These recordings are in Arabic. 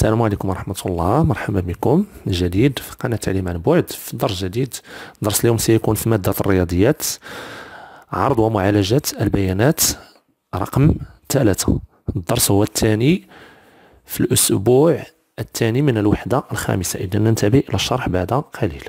السلام عليكم ورحمة الله مرحبا بكم من جديد في قناة تعليم عن بعد في درس جديد درس اليوم سيكون في مادة الرياضيات عرض ومعالجة البيانات رقم ثلاثة الدرس هو الثاني في الأسبوع الثاني من الوحدة الخامسة إذا ننتبه إلى الشرح بعد قليل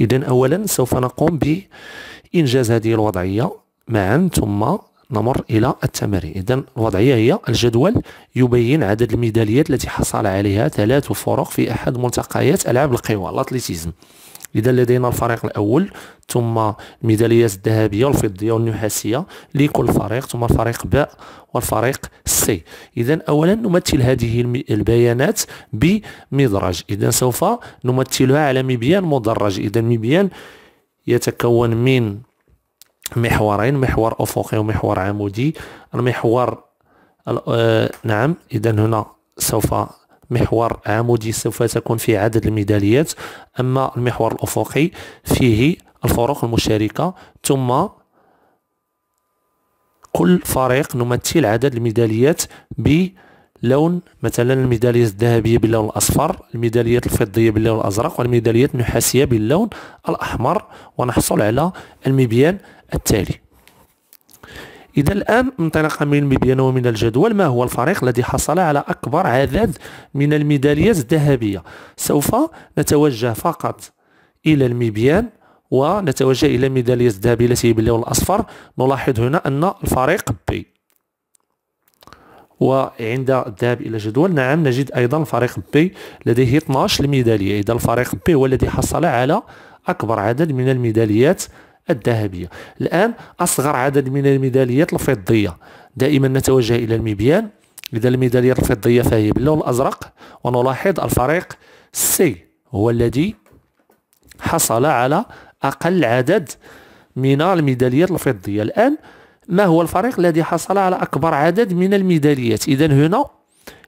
إذا أولا سوف نقوم بإنجاز هذه الوضعية معا ثم نمر إلى التمارين إذا الوضعية هي الجدول يبين عدد الميداليات التي حصل عليها ثلاث فرق في أحد ملتقيات ألعاب القوى الأتليتيزم إذا لدينا الفريق الأول ثم الميداليات الذهبية والفضية والنحاسية لكل فريق ثم الفريق باء والفريق سي إذا أولا نمثل هذه البيانات بمدرج إذا سوف نمثلها على مبيان مدرج إذا مبيان يتكون من محورين محور افقي ومحور عمودي المحور آه، نعم اذا هنا سوف محور عمودي سوف تكون فيه عدد الميداليات اما المحور الافقي فيه الفروق المشاركه ثم كل فريق نمثل عدد الميداليات بلون مثلا الميداليات الذهبيه باللون الاصفر الميداليات الفضيه باللون الازرق والميداليات النحاسيه باللون الاحمر ونحصل على المبيان التالي إذا الآن انطلاقا من المبينة ومن الجدول ما هو الفريق الذي حصل على أكبر عدد من الميداليات الذهبية سوف نتوجه فقط إلى المبيان ونتوجه إلى ميدالية الذهبية التي باللون الأصفر نلاحظ هنا أن الفريق بي وعند الذهاب إلى الجدول نعم نجد أيضا الفريق بي لديه 12 ميدالية إذا الفريق بي هو الذي حصل على أكبر عدد من الميداليات الذهبية الآن أصغر عدد من الميداليات الفضية دائما نتوجه إلى المبيان إذا الميداليات الفضية فهي باللون الأزرق ونلاحظ الفريق سي هو الذي حصل على أقل عدد من الميداليات الفضية الآن ما هو الفريق الذي حصل على أكبر عدد من الميداليات إذا هنا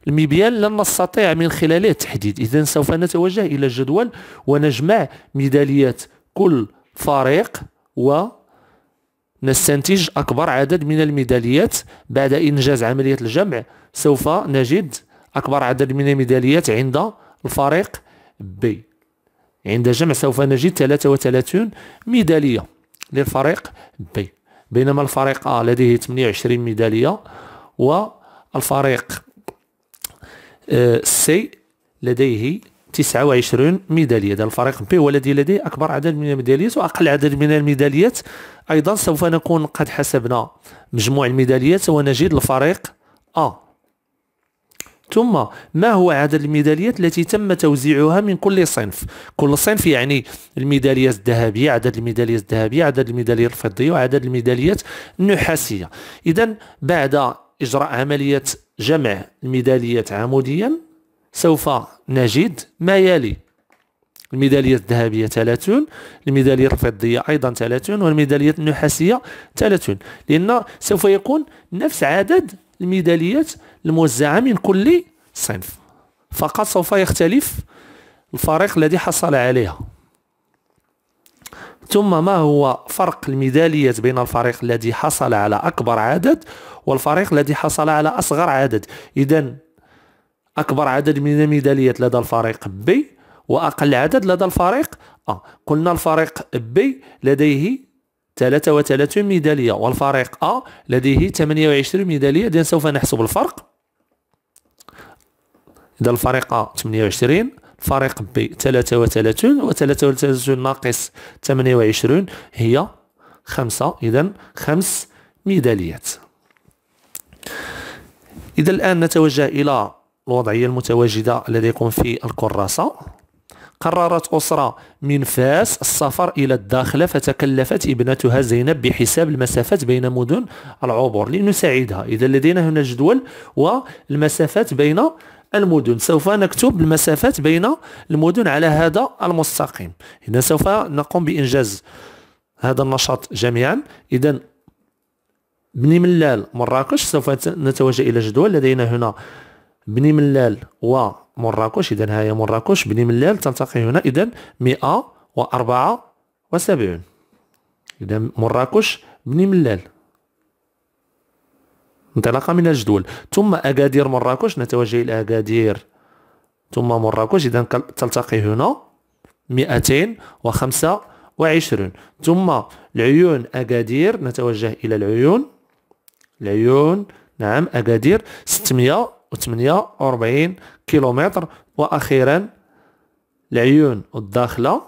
المبيان لن نستطيع من خلاله التحديد إذا سوف نتوجه إلى الجدول ونجمع ميداليات كل فريق ونستنتج أكبر عدد من الميداليات بعد إنجاز عملية الجمع سوف نجد أكبر عدد من الميداليات عند الفريق بي عند جمع سوف نجد 33 ميدالية للفريق بي بينما الفريق أ لديه 28 ميدالية والفريق سي آه، لديه 29 ميدالية ديال الفريق بي هو الذي لديه أكبر عدد من الميداليات وأقل عدد من الميداليات أيضا سوف نكون قد حسبنا مجموع الميداليات ونجد الفريق أ ثم ما هو عدد الميداليات التي تم توزيعها من كل صنف كل صنف يعني الميداليات الذهبية عدد الميداليات الذهبية عدد الميداليات الفضية وعدد الميداليات النحاسية إذا بعد إجراء عملية جمع الميداليات عموديا سوف نجد ما يلي الميدالية الذهبية 30 الميدالية الفضية أيضا 30 والميدالية النحاسية 30 لأن سوف يكون نفس عدد الميداليات الموزعة من كل صنف فقط سوف يختلف الفريق الذي حصل عليها ثم ما هو فرق الميداليات بين الفريق الذي حصل على أكبر عدد والفريق الذي حصل على أصغر عدد إذا أكبر عدد من الميداليات لدى الفريق بي وأقل عدد لدى الفريق أ قلنا الفريق بي لديه 33 ميدالية والفريق أ أه لديه 28 ميدالية إذا سوف نحسب الفرق إذا الفريق أ أه 28 الفريق بي 33 و 33 ناقص 28 هي 5 إذا 5 ميداليات إذا الآن نتوجه إلى الوضعية المتواجدة لديكم يكون في الكراسة قررت أسرة من فاس السفر إلى الداخلة فتكلفت ابنتها زينب بحساب المسافات بين مدن العبور لنساعدها إذا لدينا هنا جدول والمسافات بين المدن سوف نكتب المسافات بين المدن على هذا المستقيم هنا سوف نقوم بإنجاز هذا النشاط جميعا إذا بني ملال مراكش سوف نتوجه إلى جدول لدينا هنا بني ملال ومراكش اذا هي مراكش بني ملال تلتقي هنا اذا 174 اذا مراكش بني ملال انطلاقا من الجدول ثم اكادير مراكش نتوجه الى اكادير ثم مراكش اذا تلتقي هنا 225 ثم العيون اكادير نتوجه الى العيون العيون نعم اكادير 600 48 كيلومتر واخيرا العيون الداخله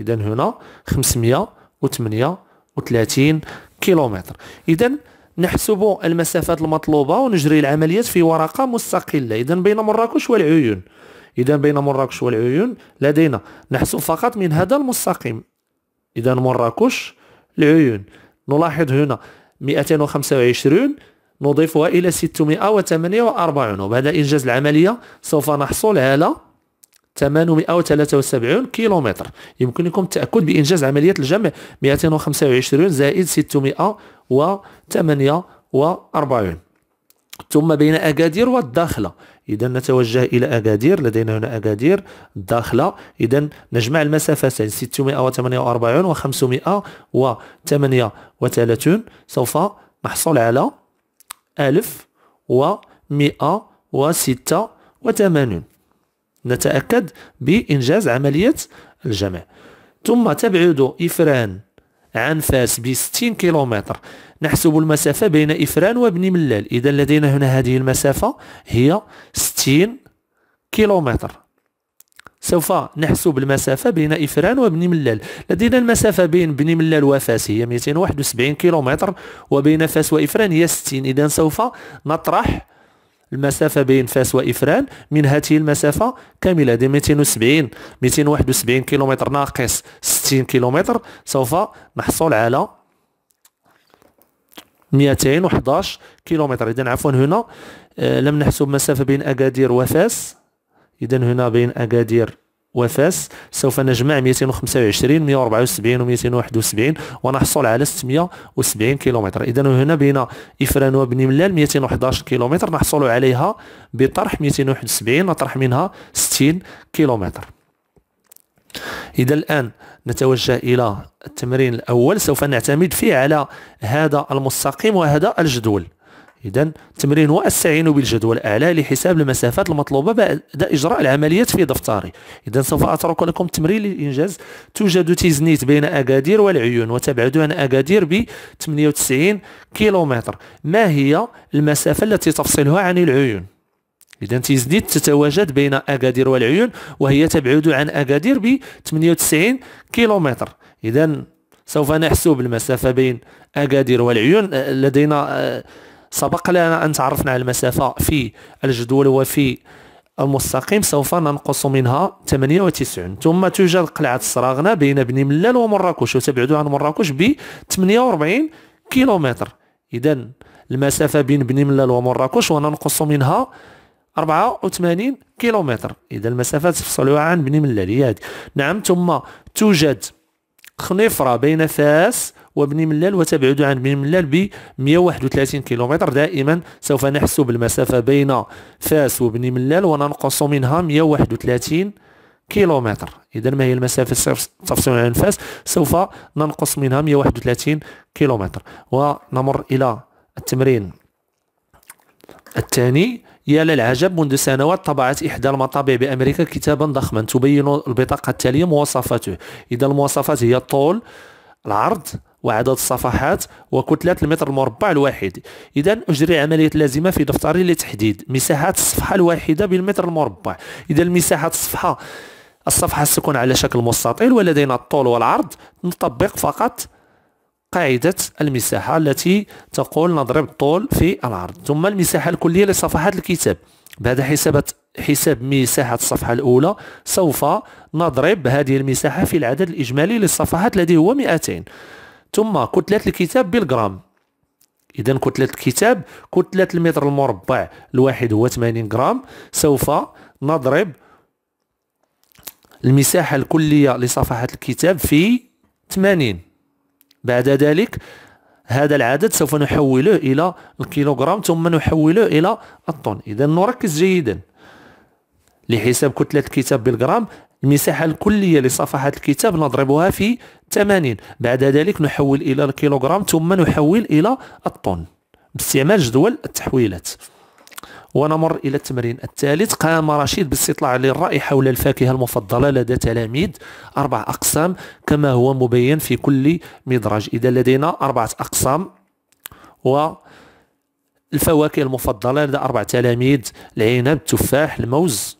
اذا هنا 538 كيلومتر اذا نحسب المسافات المطلوبه ونجري العمليات في ورقه مستقله اذا بين مراكش والعيون اذا بين مراكش والعيون لدينا نحسب فقط من هذا المستقيم اذا مراكش العيون نلاحظ هنا 225 نضيفها إلى 648 وبعد إنجاز العملية سوف نحصل على 873 كيلومتر يمكنكم التأكد بإنجاز عملية الجمع 225 زائد 648 ثم بين أكادير والداخلة إذا نتوجه إلى أكادير لدينا هنا أكادير الداخلة إذا نجمع المسافتين 648 و 538 سوف نحصل على ألف ومئة وستة وثمانون نتأكد بإنجاز عملية الجمع ثم تبعد إفران عن فاس ب 60 كيلومتر نحسب المسافة بين إفران وابن ملال إذا لدينا هنا هذه المسافة هي 60 كيلومتر سوف نحسب المسافة بين إفران وبني ملال لدينا المسافة بين بني ملال وفاس هي 271 كيلومتر وبين فاس وإفران هي 60 إذا سوف نطرح المسافة بين فاس وإفران من هذه المسافة كاملة دي 270 271 كيلومتر ناقص 60 كيلومتر سوف نحصل على 211 كيلومتر إذا عفوا هنا آه لم نحسب مسافة بين أكادير وفاس اذا هنا بين اكادير وفاس سوف نجمع 225 174 و 271 ونحصل على 670 كيلومتر اذا هنا بين افران وبني ملال 211 كيلومتر نحصل عليها بطرح 271 نطرح منها 60 كيلومتر اذا الان نتوجه الى التمرين الاول سوف نعتمد فيه على هذا المستقيم وهذا الجدول إذا التمرين وأستعين بالجدول الأعلى لحساب المسافات المطلوبة بعد إجراء العمليات في دفتري إذا سوف أترك لكم التمرين للإنجاز توجد تيزنيت بين أكادير والعيون وتبعد عن أكادير ب 98 كيلومتر ما هي المسافة التي تفصلها عن العيون إذا تيزنيت تتواجد بين أكادير والعيون وهي تبعد عن أكادير ب 98 كيلومتر إذا سوف نحسب المسافة بين أكادير والعيون أه، لدينا أه، سبق لنا أن تعرفنا على المسافة في الجدول وفي المستقيم سوف ننقص منها 98 ثم توجد قلعة الصراغنة بين بني ملال ومراكش وتبعد عن مراكش ب 48 كيلومتر إذا المسافة بين بني ملال ومراكش وننقص منها 84 كيلومتر إذا المسافة تفصل عن بني ملال هي نعم ثم توجد خنيفره بين فاس وبني ملال وتبعد عن بني ملال ب 131 كيلومتر دائما سوف نحسب المسافة بين فاس وبني ملال وننقص منها 131 كيلومتر إذا ما هي المسافة تفصل عن فاس سوف ننقص منها 131 كيلومتر ونمر إلى التمرين الثاني يا للعجب منذ سنوات طبعت إحدى المطابع بأمريكا كتابا ضخما تبين البطاقة التالية مواصفاته إذا المواصفات هي الطول العرض وعدد الصفحات وكتلة المتر المربع الواحد إذا أجري عملية لازمة في دفتري لتحديد مساحة الصفحة الواحدة بالمتر المربع إذا مساحة الصفحة الصفحة ستكون على شكل مستطيل ولدينا الطول والعرض نطبق فقط قاعدة المساحة التي تقول نضرب الطول في العرض ثم المساحة الكلية لصفحات الكتاب بعد حسابات حساب مساحة الصفحة الأولى سوف نضرب هذه المساحة في العدد الإجمالي للصفحات الذي هو 200 ثم كتلة الكتاب بالغرام إذا كتلة الكتاب كتلة المتر المربع الواحد هو 80 غرام سوف نضرب المساحة الكلية لصفحة الكتاب في 80 بعد ذلك هذا العدد سوف نحوله إلى الكيلوغرام ثم نحوله إلى الطن إذا نركز جيدا لحساب كتلة الكتاب بالغرام المساحة الكلية لصفحة الكتاب نضربها في 80 بعد ذلك نحول إلى الكيلوغرام ثم نحول إلى الطن باستعمال جدول التحويلات ونمر إلى التمرين الثالث قام رشيد باستطلاع للرأي حول الفاكهة المفضلة لدى تلاميذ أربع أقسام كما هو مبين في كل مدرج إذا لدينا أربعة أقسام و الفواكه المفضلة لدى أربع تلاميذ العنب التفاح الموز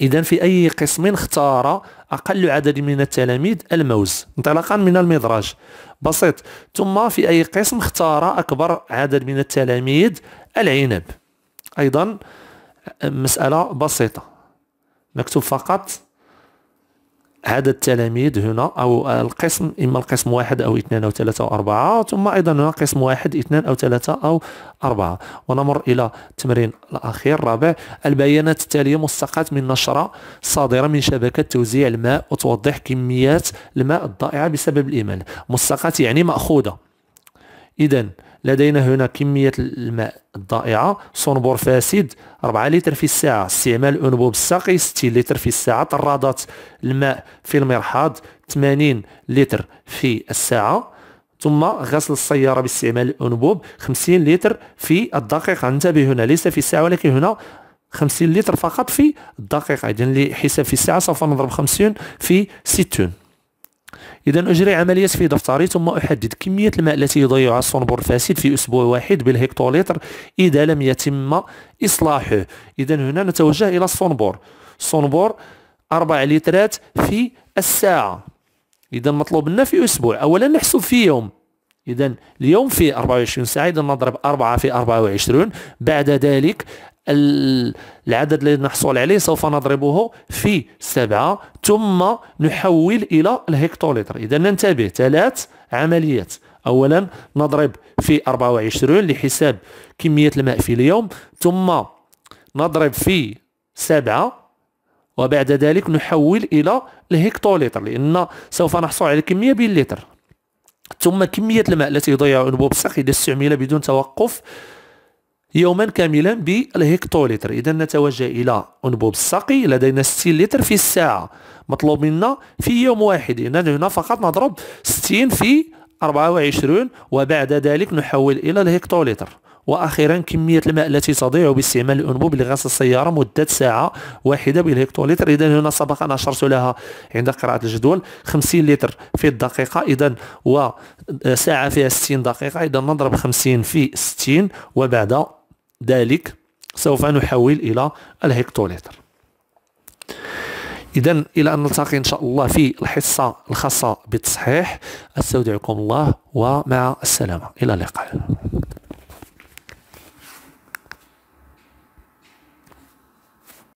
إذا في أي قسم اختار أقل عدد من التلاميذ الموز انطلاقا من المدراج بسيط ثم في أي قسم اختار أكبر عدد من التلاميذ العنب أيضا مسألة بسيطة مكتوب فقط عدد التلاميذ هنا أو القسم إما القسم واحد أو اثنان أو ثلاثة أو أربعة ثم أيضا هنا قسم واحد اثنان أو ثلاثة أو أربعة ونمر إلى التمرين الأخير الرابع البيانات التالية مستقاة من نشرة صادرة من شبكة توزيع الماء وتوضح كميات الماء الضائعة بسبب الإيمان مستقاة يعني مأخوذة إذا لدينا هنا كمية الماء الضائعة صنبور فاسد 4 لتر في الساعة استعمال أنبوب الساقي 60 لتر في الساعة طرادات الماء في المرحاض 80 لتر في الساعة ثم غسل السيارة باستعمال الأنبوب 50 لتر في الدقيقة انتبه هنا ليس في الساعة ولكن هنا 50 لتر فقط في الدقيقة إذن لحساب في الساعة سوف نضرب 50 في 60 إذا أجري عملية في دفتري ثم أحدد كمية الماء التي يضيعها الصنبور الفاسد في أسبوع واحد بالهكتوليتر إذا لم يتم إصلاحه إذا هنا نتوجه إلى الصنبور الصنبور 4 لترات في الساعة إذا مطلوب لنا في أسبوع أولا نحسب في يوم إذا اليوم فيه 24 ساعة إذا نضرب 4 في 24 بعد ذلك العدد الذي نحصل عليه سوف نضربه في سبعة ثم نحول إلى الهكتوليتر إذا ننتبه ثلاث عمليات أولا نضرب في 24 لحساب كمية الماء في اليوم ثم نضرب في سبعة وبعد ذلك نحول إلى الهكتوليتر لأن سوف نحصل على كمية باللتر ثم كمية الماء التي يضيع أنبوب السخ إذا استعمل بدون توقف يوما كاملا بالهكتوليتر اذا نتوجه الى انبوب الساقي لدينا 60 لتر في الساعه مطلوب منا في يوم واحد اذا هنا فقط نضرب 60 في 24 وبعد ذلك نحول الى الهكتوليتر واخيرا كميه الماء التي تضيع باستعمال الانبوب لغسل السياره مده ساعه واحده بالهكتوليتر اذا هنا سبق ان اشرت لها عند قراءه الجدول 50 لتر في الدقيقه اذا وساعه فيها 60 دقيقه اذا نضرب 50 في 60 وبعد ذلك سوف نحول إلى الهكتوليتر إذا إلى أن نلتقي إن شاء الله في الحصة الخاصة بالتصحيح أستودعكم الله ومع السلامة إلى اللقاء